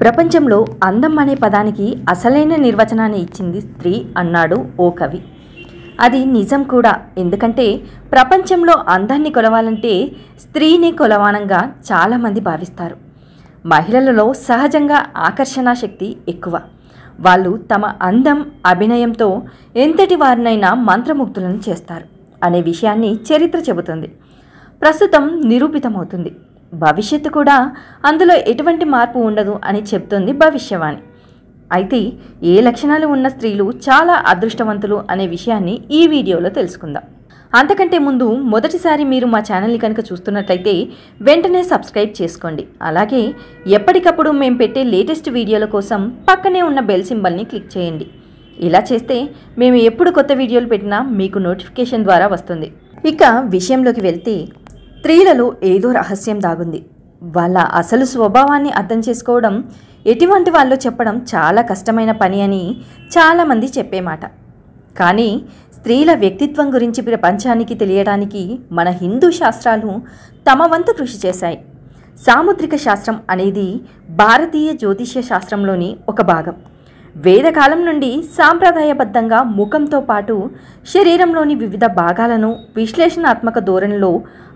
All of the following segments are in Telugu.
ప్రపంచంలో అందం అనే పదానికి అసలైన నిర్వచనాన్ని ఇచ్చింది స్త్రీ అన్నాడు ఓ కవి అది నిజం కూడా ఎందుకంటే ప్రపంచంలో అందాన్ని కొలవాలంటే స్త్రీని కొలవానంగా చాలామంది భావిస్తారు మహిళలలో సహజంగా ఆకర్షణ శక్తి ఎక్కువ వాళ్ళు తమ అందం అభినయంతో ఎంతటి వారినైనా మంత్రముగ్ధులను చేస్తారు అనే విషయాన్ని చరిత్ర చెబుతుంది ప్రస్తుతం నిరూపితమవుతుంది భవిష్యత్తు కూడా అందులో ఎటువంటి మార్పు ఉండదు అని చెప్తోంది భవిష్యవాణి అయితే ఏ లక్షణాలు ఉన్న స్త్రీలు చాలా అదృష్టవంతులు అనే విషయాన్ని ఈ వీడియోలో తెలుసుకుందాం అంతకంటే ముందు మొదటిసారి మీరు మా ఛానల్ని కనుక చూస్తున్నట్లయితే వెంటనే సబ్స్క్రైబ్ చేసుకోండి అలాగే ఎప్పటికప్పుడు మేము పెట్టే లేటెస్ట్ వీడియోల కోసం పక్కనే ఉన్న బెల్ సింబల్ని క్లిక్ చేయండి ఇలా చేస్తే మేము ఎప్పుడు కొత్త వీడియోలు పెట్టినా మీకు నోటిఫికేషన్ ద్వారా వస్తుంది ఇక విషయంలోకి వెళ్తే స్త్రీలలో ఏదో రహస్యం దాగుంది వాళ్ళ అసలు స్వభావాన్ని అర్థం చేసుకోవడం ఎటువంటి వాళ్ళు చెప్పడం చాలా కష్టమైన పని అని చాలామంది చెప్పేమాట కానీ స్త్రీల వ్యక్తిత్వం గురించి ప్రపంచానికి తెలియడానికి మన హిందూ శాస్త్రాలు తమ వంతు కృషి చేశాయి సాముద్రిక శాస్త్రం అనేది భారతీయ జ్యోతిష్య శాస్త్రంలోని ఒక భాగం వేదకాలం నుండి సాంప్రదాయబద్ధంగా ముఖంతో పాటు శరీరంలోని వివిధ భాగాలను విశ్లేషణాత్మక ధోరణిలో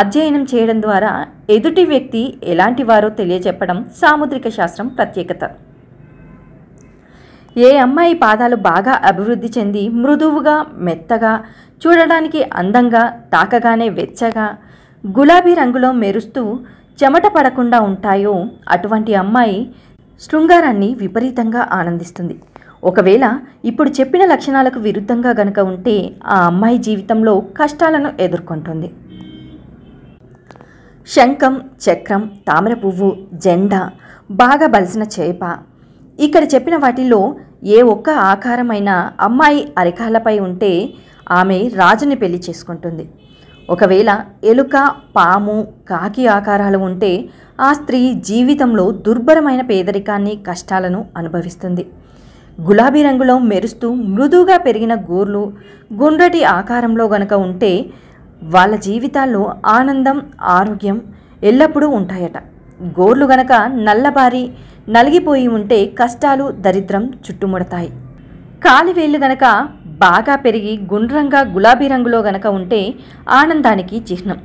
అధ్యయనం చేయడం ద్వారా ఎదుటి వ్యక్తి ఎలాంటి వారో తెలియజెప్పడం సాముద్రిక శాస్త్రం ప్రత్యేకత ఏ అమ్మాయి పాదాలు బాగా అభివృద్ధి చెంది మృదువుగా మెత్తగా చూడడానికి అందంగా తాకగానే వెచ్చగా గులాబీ రంగులో మెరుస్తూ చెమట పడకుండా ఉంటాయో అటువంటి అమ్మాయి శృంగారాన్ని విపరీతంగా ఆనందిస్తుంది ఒకవేళ ఇప్పుడు చెప్పిన లక్షణాలకు విరుద్ధంగా గనక ఉంటే ఆ అమ్మాయి జీవితంలో కష్టాలను ఎదుర్కొంటుంది శంఖం చక్రం తామర పువ్వు జెండా బాగా బలిసిన చేప ఇక్కడ చెప్పిన వాటిలో ఏ ఒక్క ఆకారమైన అమ్మాయి అరికాలపై ఉంటే ఆమె రాజుని పెళ్లి చేసుకుంటుంది ఒకవేళ ఎలుక పాము కాకి ఆకారాలు ఉంటే ఆ స్త్రీ జీవితంలో దుర్భరమైన పేదరికాన్ని కష్టాలను అనుభవిస్తుంది గులాబీ రంగులో మెరుస్తూ మృదువుగా పెరిగిన గోర్లు గుండ్రటి ఆకారంలో గనక ఉంటే వాళ్ళ జీవితాల్లో ఆనందం ఆరోగ్యం ఎల్లప్పుడూ ఉంటాయట గోర్లు గనక నల్లబారి నలిగిపోయి ఉంటే కష్టాలు దరిద్రం చుట్టుముడతాయి కాలివేళ్ళు గనక బాగా పెరిగి గుండ్రంగా గులాబీ రంగులో గనక ఉంటే ఆనందానికి చిహ్నం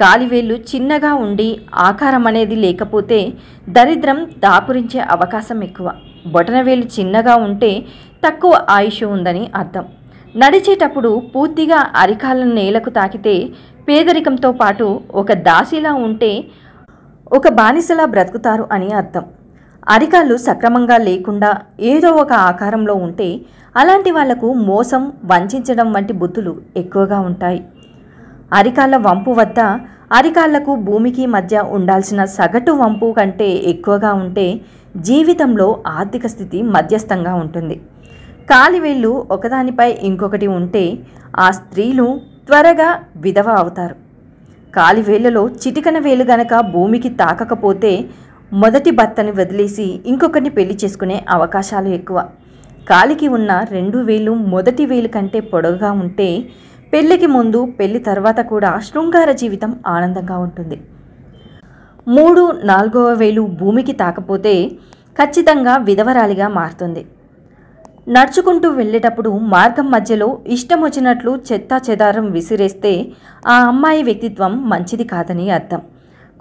కాలివేలు చిన్నగా ఉండి ఆకారం అనేది లేకపోతే దరిద్రం దాపురించే అవకాశం ఎక్కువ బొటనవేలు చిన్నగా ఉంటే తక్కువ ఆయుష్ ఉందని అర్థం నడిచేటప్పుడు పూర్తిగా అరికాలను నేలకు తాకితే పేదరికంతో పాటు ఒక దాసిలా ఉంటే ఒక బానిసలా బ్రతుకుతారు అని అర్థం అరికాళ్ళు సక్రమంగా లేకుండా ఏదో ఒక ఆకారంలో ఉంటే అలాంటి వాళ్లకు మోసం వంచడం వంటి బుద్ధులు ఎక్కువగా ఉంటాయి అరికాళ్ళ వంపు వద్ద అరికాళ్లకు భూమికి మధ్య ఉండాల్సిన సగటు వంపు కంటే ఎక్కువగా ఉంటే జీవితంలో ఆర్థిక స్థితి మధ్యస్థంగా ఉంటుంది కాలివేళ్ళు ఒకదానిపై ఇంకొకటి ఉంటే ఆ స్త్రీలు త్వరగా విధవ అవుతారు కాలివేళ్లలో చిటికన వేలు గనక భూమికి తాకకపోతే మొదటి భర్తను వదిలేసి ఇంకొకరిని పెళ్లి చేసుకునే అవకాశాలు ఎక్కువ కాలికి ఉన్న రెండు వేలు మొదటి వేలు కంటే పొడవుగా ఉంటే పెళ్లికి ముందు పెళ్లి తర్వాత కూడా శృంగార జీవితం ఆనందంగా ఉంటుంది మూడు నాలుగవ వేలు భూమికి తాకపోతే ఖచ్చితంగా విధవరాలిగా మారుతుంది నడుచుకుంటూ వెళ్ళేటప్పుడు మార్గం మధ్యలో ఇష్టం వచ్చినట్లు చెత్తా చెదారం విసిరేస్తే ఆ అమ్మాయి వ్యక్తిత్వం మంచిది కాదని అర్థం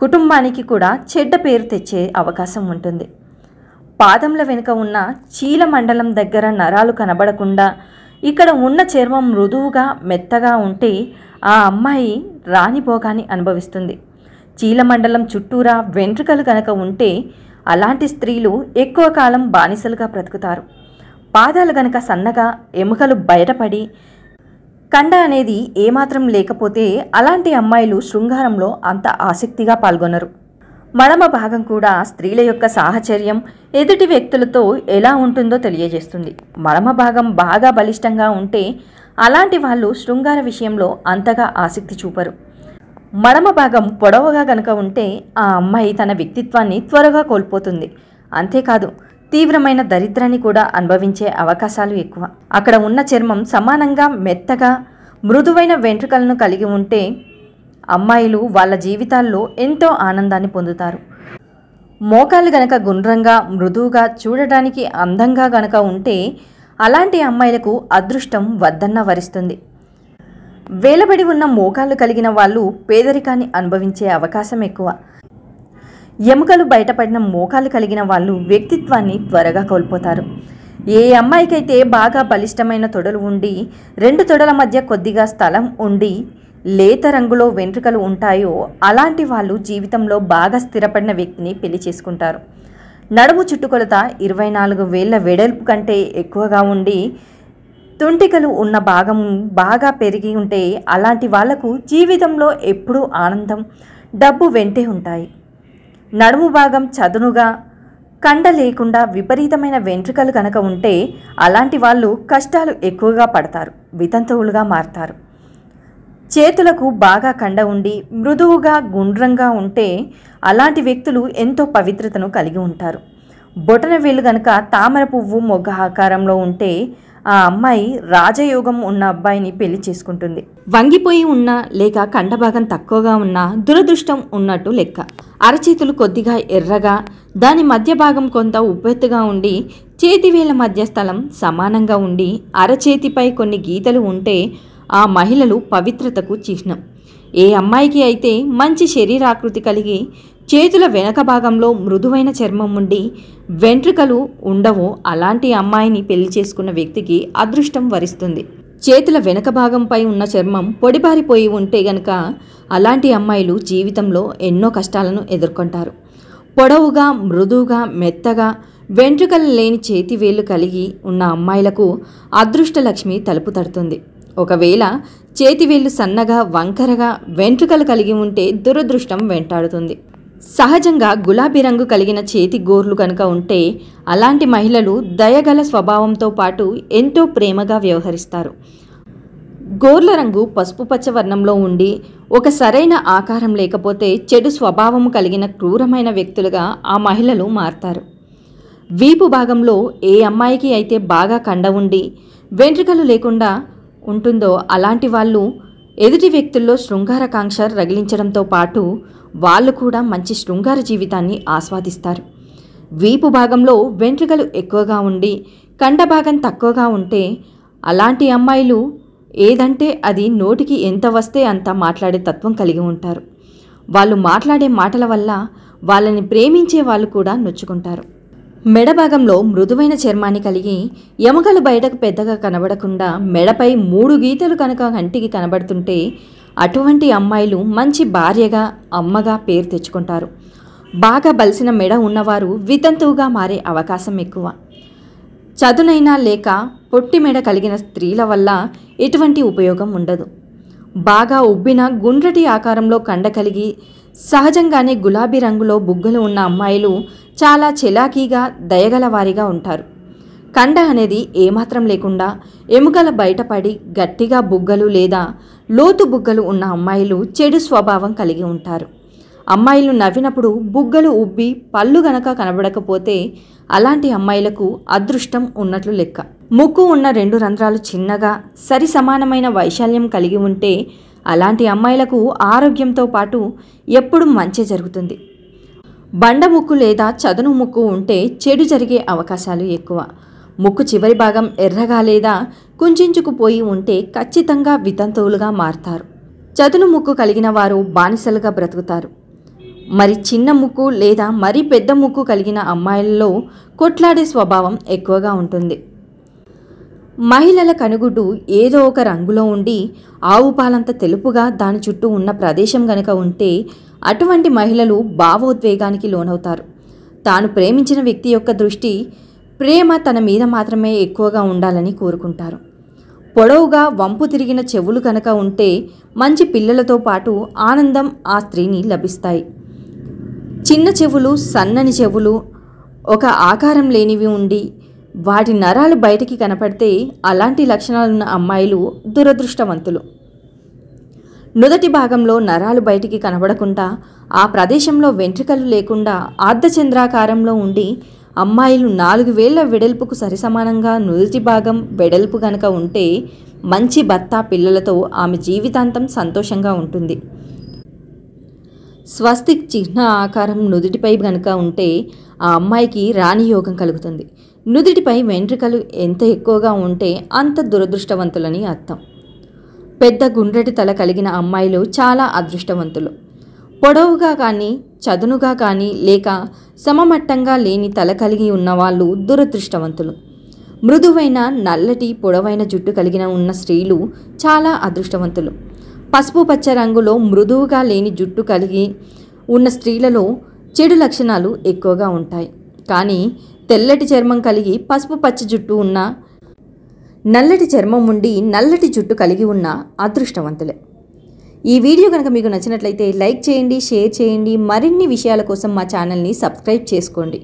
కుటుంబానికి కూడా చెడ్డ పేరు తెచ్చే అవకాశం ఉంటుంది పాదంల వెనుక ఉన్న చీల మండలం దగ్గర నరాలు కనబడకుండా ఇక్కడ ఉన్న చర్మం మృదువుగా మెత్తగా ఉంటే ఆ అమ్మాయి రాణిభోగాన్ని అనుభవిస్తుంది చీలమండలం చుట్టూరా వెంట్రుకలు కనుక ఉంటే అలాంటి స్త్రీలు ఎక్కువ కాలం బానిసలుగా బ్రతుకుతారు పాదాలు గనక సన్నగా ఎముకలు బయటపడి కండ అనేది ఏమాత్రం లేకపోతే అలాంటి అమ్మాయిలు శృంగారంలో అంత ఆసక్తిగా పాల్గొనరు మడమ భాగం కూడా స్త్రీల యొక్క సాహచర్యం ఎదుటి వ్యక్తులతో ఎలా ఉంటుందో తెలియజేస్తుంది మడమ భాగం బాగా బలిష్టంగా ఉంటే అలాంటి వాళ్ళు శృంగార విషయంలో అంతగా ఆసక్తి చూపరు మడమ భాగం పొడవుగా గనక ఉంటే ఆ అమ్మాయి తన వ్యక్తిత్వాన్ని త్వరగా కోల్పోతుంది అంతేకాదు తీవ్రమైన దరిద్రాన్ని కూడా అనుభవించే అవకాశాలు ఎక్కువ అక్కడ ఉన్న చర్మం సమానంగా మెత్తగా మృదువైన వెంట్రుకలను కలిగి ఉంటే అమ్మాయిలు వాళ్ళ జీవితాల్లో ఎంతో ఆనందాన్ని పొందుతారు మోకాలు గనక గుండ్రంగా మృదువుగా చూడటానికి అందంగా గనక ఉంటే అలాంటి అమ్మాయిలకు అదృష్టం వద్దన్న వరిస్తుంది వేలబడి ఉన్న మోకాళ్ళు కలిగిన వాళ్ళు పేదరికాన్ని అనుభవించే అవకాశం ఎక్కువ ఎముకలు బయటపడిన మోకాలు కలిగిన వాళ్ళు వ్యక్తిత్వాన్ని త్వరగా కోల్పోతారు ఏ అమ్మాయికైతే బాగా బలిష్టమైన తొడలు ఉండి రెండు తొడల మధ్య కొద్దిగా స్థలం ఉండి లేత రంగులో వెంట్రుకలు ఉంటాయో అలాంటి వాళ్ళు జీవితంలో బాగా స్థిరపడిన వ్యక్తిని పెళ్లి చేసుకుంటారు నడుము చుట్టుకొలత ఇరవై నాలుగు వేల వెడల్పు కంటే ఎక్కువగా ఉండి తుంటికలు ఉన్న భాగం బాగా పెరిగి ఉంటే అలాంటి వాళ్లకు జీవితంలో ఎప్పుడూ ఆనందం డబ్బు వెంటే ఉంటాయి నడుము భాగం చదునుగా కండ లేకుండా విపరీతమైన వెంట్రుకలు కనుక ఉంటే అలాంటి వాళ్ళు కష్టాలు ఎక్కువగా పడతారు వితంతువులుగా మారతారు చేతులకు బాగా కండ ఉండి మృదువుగా గుండ్రంగా ఉంటే అలాంటి వ్యక్తులు ఎంతో పవిత్రతను కలిగి ఉంటారు బొటన వేలు గనక తామర పువ్వు మొగ్గ ఆకారంలో ఉంటే ఆ అమ్మాయి రాజయోగం ఉన్న అబ్బాయిని పెళ్లి చేసుకుంటుంది వంగిపోయి ఉన్న లేక కండభాగం తక్కువగా ఉన్న దురదృష్టం ఉన్నట్టు లెక్క అరచేతులు కొద్దిగా ఎర్రగా దాని మధ్య భాగం కొంత ఉబ్బెత్తుగా ఉండి చేతివేల మధ్య స్థలం సమానంగా ఉండి అరచేతిపై కొన్ని గీతలు ఉంటే ఆ మహిళలు పవిత్రతకు చిహ్నం ఏ అమ్మాయికి అయితే మంచి శరీరాకృతి కలిగి చేతుల వెనక భాగంలో మృదువైన చర్మం ఉండి వెంట్రుకలు ఉండవో అలాంటి అమ్మాయిని పెళ్లి చేసుకున్న వ్యక్తికి అదృష్టం వరిస్తుంది చేతుల వెనక భాగంపై ఉన్న చర్మం పొడిబారిపోయి ఉంటే గనక అలాంటి అమ్మాయిలు జీవితంలో ఎన్నో కష్టాలను ఎదుర్కొంటారు పొడవుగా మృదువుగా మెత్తగా వెంట్రుకలు లేని చేతివేళ్లు కలిగి ఉన్న అమ్మాయిలకు అదృష్టలక్ష్మి తలుపు తడుతుంది ఒకవేళ చేతివేళ్లు సన్నగా వంకరగా వెంట్రుకలు కలిగి ఉంటే దురదృష్టం వెంటాడుతుంది సహజంగా గులాబీ రంగు కలిగిన చేతి గోర్లు కనుక ఉంటే అలాంటి మహిళలు దయగల స్వభావంతో పాటు ఎంతో ప్రేమగా వ్యవహరిస్తారు గోర్ల రంగు పసుపు పచ్చ వర్ణంలో ఉండి ఒక సరైన ఆకారం లేకపోతే చెడు స్వభావము కలిగిన క్రూరమైన వ్యక్తులుగా ఆ మహిళలు మారుతారు వీపు భాగంలో ఏ అమ్మాయికి అయితే బాగా కండ ఉండి వెంట్రుకలు లేకుండా ఉంటుందో అలాంటి వాళ్ళు ఎదుటి వ్యక్తుల్లో శృంగారకాంక్ష రగిలించడంతో పాటు వాళ్ళు కూడా మంచి శృంగార జీవితాన్ని ఆస్వాదిస్తారు వీపు భాగంలో వెంట్రుకలు ఎక్కువగా ఉండి కండ భాగం తక్కువగా ఉంటే అలాంటి అమ్మాయిలు ఏదంటే అది నోటికి ఎంత వస్తే అంత మాట్లాడే తత్వం కలిగి ఉంటారు వాళ్ళు మాట్లాడే మాటల వల్ల వాళ్ళని ప్రేమించే వాళ్ళు కూడా నొచ్చుకుంటారు మెడ భాగంలో మృదువైన చర్మాన్ని కలిగి ఎముకలు బయటకు పెద్దగా కనబడకుండా మెడపై మూడు గీతలు కనుక కంటికి కనబడుతుంటే అటువంటి అమ్మాయిలు మంచి భార్యగా అమ్మగా పేరు తెచ్చుకుంటారు బాగా బలిసిన మెడ ఉన్నవారు వితంతువుగా మారే అవకాశం ఎక్కువ చదునైనా లేక పొట్టి మెడ కలిగిన స్త్రీల వల్ల ఎటువంటి ఉపయోగం ఉండదు బాగా ఉబ్బిన గుండ్రటి ఆకారంలో కండ కలిగి సహజంగానే గులాబీ రంగులో బుగ్గలు ఉన్న అమ్మాయిలు చాలా చిలాకీగా దయగలవారిగా ఉంటారు కండ అనేది ఏమాత్రం లేకుండా ఎముకల బయటపడి గట్టిగా బుగ్గలు లేదా లోతు బుగ్గలు ఉన్న అమ్మాయిలు చెడు స్వభావం కలిగి ఉంటారు అమ్మాయిలు నవ్వినప్పుడు బుగ్గలు ఉబ్బి పళ్ళు గనక కనబడకపోతే అలాంటి అమ్మాయిలకు అదృష్టం ఉన్నట్లు లెక్క ముక్కు ఉన్న రెండు రంధ్రాలు చిన్నగా సరి సమానమైన వైశాల్యం కలిగి ఉంటే అలాంటి అమ్మాయిలకు ఆరోగ్యంతో పాటు ఎప్పుడు మంచి జరుగుతుంది బండ ముక్కు లేదా చదును ముక్కు ఉంటే చెడు జరిగే అవకాశాలు ఎక్కువ ముక్కు చివరి భాగం ఎర్రగా లేదా కుంచుకుపోయి ఉంటే ఖచ్చితంగా వితంతువులుగా మారుతారు చదును ముక్కు కలిగిన వారు బానిసలుగా బ్రతుకుతారు మరి చిన్న ముక్కు లేదా మరి పెద్ద ముక్కు కలిగిన అమ్మాయిలలో కొట్లాడే స్వభావం ఎక్కువగా ఉంటుంది మహిళల కనుగుడ్డు ఏదో ఒక రంగులో ఉండి ఆవు పాలంత తెలుపుగా దాని చుట్టూ ఉన్న ప్రదేశం గనక ఉంటే అటువంటి మహిళలు భావోద్వేగానికి లోనవుతారు తాను ప్రేమించిన వ్యక్తి యొక్క దృష్టి ప్రేమ తన మీద మాత్రమే ఎక్కువగా ఉండాలని కోరుకుంటారు పొడవుగా వంపు తిరిగిన చెవులు కనుక ఉంటే మంచి పిల్లలతో పాటు ఆనందం ఆ స్త్రీని లభిస్తాయి చిన్న చెవులు సన్నని చెవులు ఒక ఆకారం లేనివి ఉండి వాటి నరాలు బయటికి కనపడితే అలాంటి లక్షణాలున్న అమ్మాయిలు దురదృష్టవంతులు నుదటి భాగంలో నరాలు బయటికి కనబడకుండా ఆ ప్రదేశంలో వెంట్రికలు లేకుండా ఆర్ధచంద్రాకారంలో ఉండి అమ్మాయిలు నాలుగు వేళ్ల వెడల్పుకు సరిసమానంగా నుదుటి భాగం వెడల్పు గనక ఉంటే మంచి భర్త పిల్లలతో ఆమె జీవితాంతం సంతోషంగా ఉంటుంది స్వస్తిక్ చిహ్న ఆకారం నుదుటిపై గనుక ఉంటే ఆ అమ్మాయికి రాణి యోగం కలుగుతుంది నుదుటిపై వెంట్రుకలు ఎంత ఎక్కువగా ఉంటే అంత దురదృష్టవంతులని అర్థం పెద్ద గుండ్రటి తల కలిగిన అమ్మాయిలు చాలా అదృష్టవంతులు పొడవుగా కానీ చదునుగా కానీ లేక సమమట్టంగా లేని తల కలిగి ఉన్నవాళ్ళు దురదృష్టవంతులు మృదువైన నల్లటి పొడవైన జుట్టు కలిగిన ఉన్న స్త్రీలు చాలా అదృష్టవంతులు పసుపు పచ్చ రంగులో మృదువుగా లేని జుట్టు కలిగి ఉన్న స్త్రీలలో చెడు లక్షణాలు ఎక్కువగా ఉంటాయి కానీ తెల్లటి చర్మం కలిగి పసుపు పచ్చ జుట్టు ఉన్న నల్లటి చర్మం ఉండి నల్లటి జుట్టు కలిగి ఉన్న అదృష్టవంతులే ఈ వీడియో కనుక మీకు నచ్చినట్లయితే లైక్ చేయండి షేర్ చేయండి మరిన్ని విషయాల కోసం మా ఛానల్ని సబ్స్క్రైబ్ చేసుకోండి